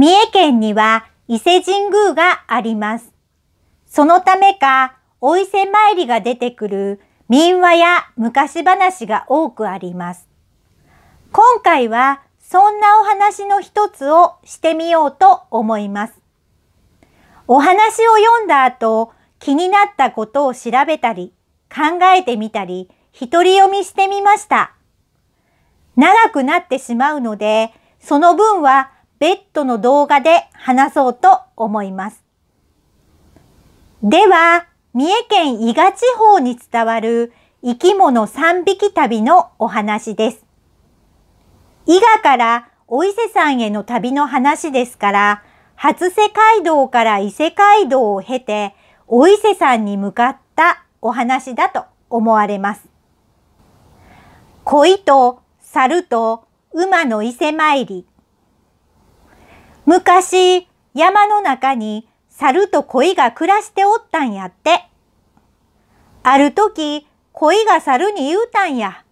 三重県には伊勢神宮があります。そのためか、お伊勢参りが出てくる民話や昔話が多くあります。今回はそんなお話の一つをしてみようと思います。お話を読んだ後、気になったことを調べたり、考えてみたり、一人読みしてみました。長くなってしまうので、その分はベッドの動画で話そうと思います。では、三重県伊賀地方に伝わる生き物3匹旅のお話です。伊賀からお伊勢さんへの旅の話ですから、初世街道から伊勢街道を経て、お伊勢さんに向かったお話だと思われます。鯉と猿と馬の伊勢参り。昔、山の中に猿と鯉が暮らしておったんやって。ある時、鯉が猿に言うたんや。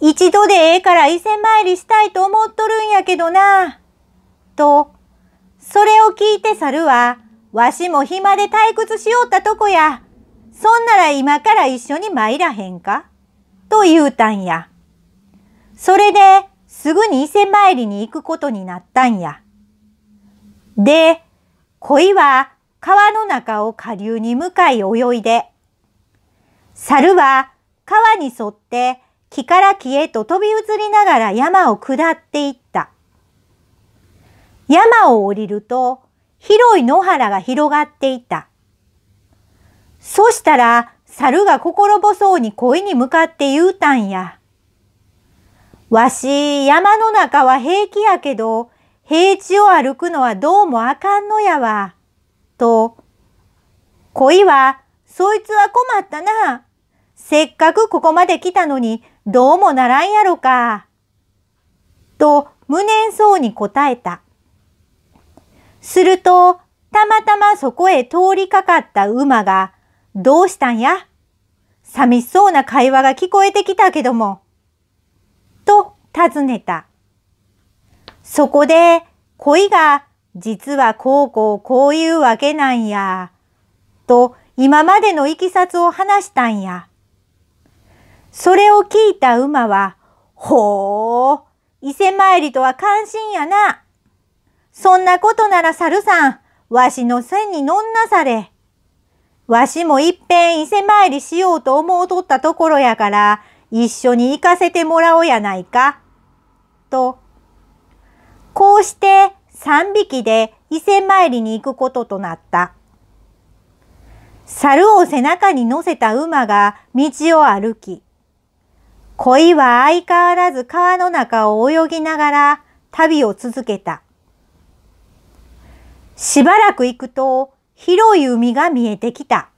一度でええから伊勢参りしたいと思っとるんやけどな。と、それを聞いて猿は、わしも暇で退屈しよったとこや。そんなら今から一緒に参らへんかと言うたんや。それで、すぐに伊勢参りに行くことになったんや。で、鯉は川の中を下流に向かい泳いで、猿は川に沿って木から木へと飛び移りながら山を下っていった。山を降りると広い野原が広がっていた。そしたら猿が心細そうに恋に向かって言うたんや。わし、山の中は平気やけど、平地を歩くのはどうもあかんのやわ。と、恋は、そいつは困ったな。せっかくここまで来たのに、どうもならんやろか。と、無念そうに答えた。すると、たまたまそこへ通りかかった馬が、どうしたんや寂しそうな会話が聞こえてきたけども。と尋ねた。そこで恋が実はこうこうこういうわけなんや、と今までのいきさつを話したんや。それを聞いた馬は、ほう、伊勢参りとは関心やな。そんなことなら猿さん、わしの背に乗んなされ。わしもいっぺん伊勢参りしようと思うとったところやから、一緒に行かせてもらおうやないか。と、こうして三匹で伊勢参りに行くこととなった。猿を背中に乗せた馬が道を歩き、恋は相変わらず川の中を泳ぎながら旅を続けた。しばらく行くと広い海が見えてきた。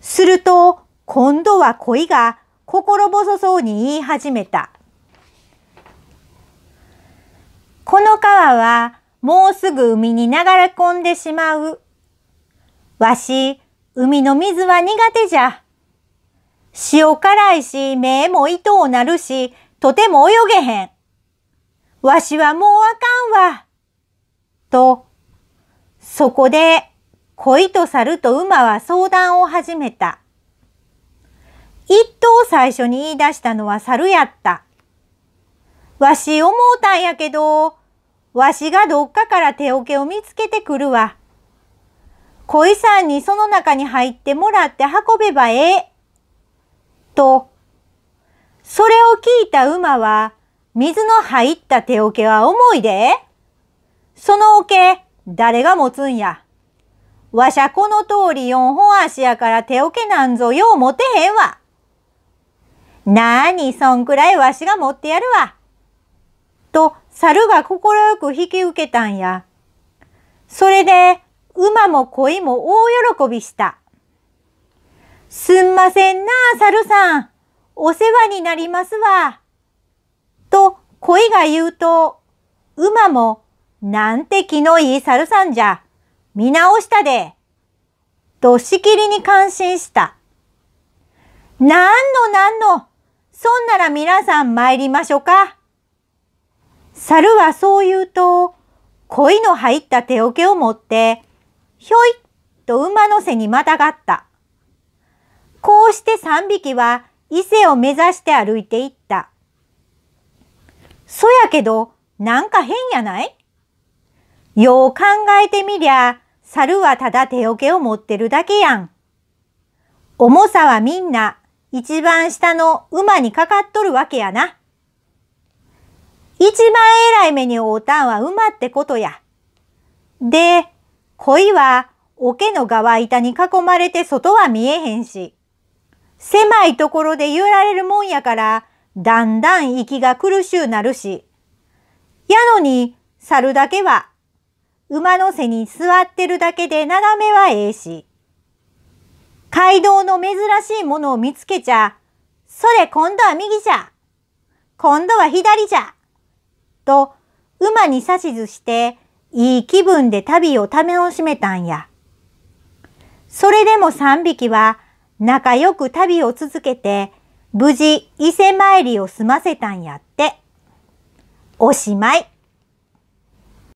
すると今度は恋が心細そうに言い始めた。この川はもうすぐ海に流れ込んでしまう。わし、海の水は苦手じゃ。塩辛いし、目も糸をなるし、とても泳げへん。わしはもうあかんわ。と、そこで、恋と猿と馬は相談を始めた。一頭最初に言い出したのは猿やった。わし思うたんやけど、わしがどっかから手桶を見つけてくるわ。小井さんにその中に入ってもらって運べばええ。と、それを聞いた馬は、水の入った手桶は重いで。その桶、誰が持つんや。わしゃこの通り四本足やから手桶なんぞよう持てへんわ。なあに、そんくらいわしが持ってやるわ。と猿が快く引き受けたんや。それで馬も鯉も大喜びした。すんませんなあ、猿さん。お世話になりますわ。と、鯉が言うと、馬も、なんて気のいい猿さんじゃ。見直したで。としきりに感心した。なんのなんの、そんなら皆さん参りましょうか。猿はそう言うと、鯉の入った手桶を持って、ひょいっと馬の背にまたがった。こうして三匹は伊勢を目指して歩いていった。そやけど、なんか変やないよう考えてみりゃ、猿はただ手桶を持ってるだけやん。重さはみんな一番下の馬にかかっとるわけやな。一番偉い目に遭うたんは馬ってことや。で、恋は桶の側板に囲まれて外は見えへんし、狭いところで揺られるもんやから、だんだん息が苦しゅうなるし、やのに猿だけは馬の背に座ってるだけで眺めはええし、街道の珍しいものを見つけちゃ、それ今度は右じゃ、今度は左じゃ、と馬に指図していい気分で旅を楽しめたんや。それでも3匹は仲良く旅を続けて無事伊勢参りを済ませたんやって。おしまい。